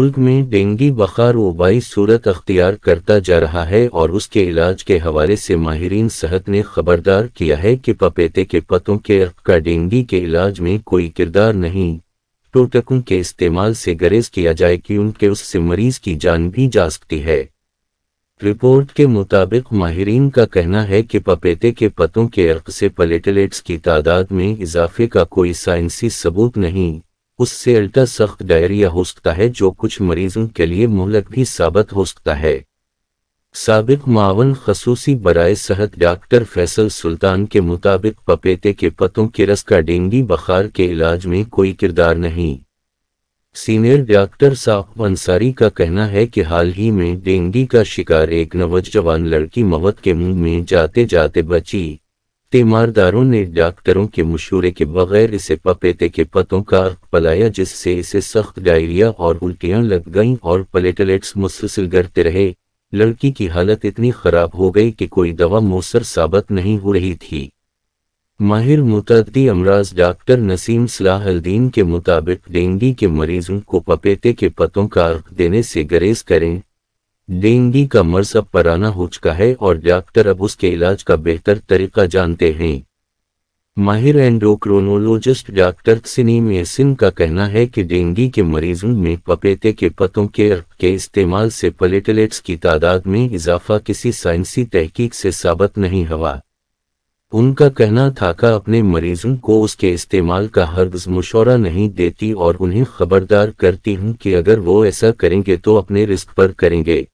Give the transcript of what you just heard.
मुल्क में डेंगी बखार वबाई सूरत अख्तियार करता जा रहा है और उसके इलाज के हवाले से माहरीन सेहत ने खबरदार किया है कि पपेते के पत्तों के अर्क का डेंगी के इलाज में कोई किरदार नहीं टोटकों के इस्तेमाल से गरेज किया जाए कि उनके उससे मरीज की जान भी जा सकती है रिपोर्ट के मुताबिक माहरीन का कहना है कि पपेते के पत्तों के अर्क से पलेटलेट्स की तादाद में इजाफे का कोई साइंसी सबूत नहीं उससे अल्टा सख्त डायरिया हो सकता है जो कुछ मरीजों के लिए मोहलक भी साबित हो सकता है सबक मावन खसूसी बरए सेहत डॉक्टर फैसल सुल्तान के मुताबिक पपेते के पतों के रस का डेंगी बखार के इलाज में कोई किरदार नहीं सीनियर डॉक्टर साहब अंसारी का कहना है कि हाल ही में डेंगी का शिकार एक नौजवान लड़की मवत के मुंह में जाते जाते बची तीमारदारों ने डॉक्टरों के मशूरे के बगैर इसे पपेते के पत्तों का अर्क पलाया जिससे इसे सख्त डायरिया और उल्टियां लग गईं और प्लेटलेट्स मुसलसिल गिरते रहे लड़की की हालत इतनी खराब हो गई कि कोई दवा मौसर साबित नहीं हो रही थी माहिर मुतदी अमराज डॉक्टर नसीम सलाहद्दीन के मुताबिक डेंगी के मरीजों को पपेते के पत्तों का अर्क देने से गरेज करें डेंगू का मर्ज अब पराना हो चुका है और डॉक्टर अब उसके इलाज का बेहतर तरीका जानते हैं माहिर एंडोक्रोनोलॉजिस्ट डॉक्टर सिनी मेसिन का कहना है कि डेंगू के मरीजों में पपेते के पत्तों के अर्थ के इस्तेमाल से प्लेटलेट्स की तादाद में इजाफा किसी साइंसी तहकीक से साबित नहीं हुआ उनका कहना था का अपने मरीजों को उसके इस्तेमाल का हर्ज मशोरा नहीं देती और उन्हें खबरदार करती हूँ कि अगर वो ऐसा करेंगे तो अपने रिस्क पर करेंगे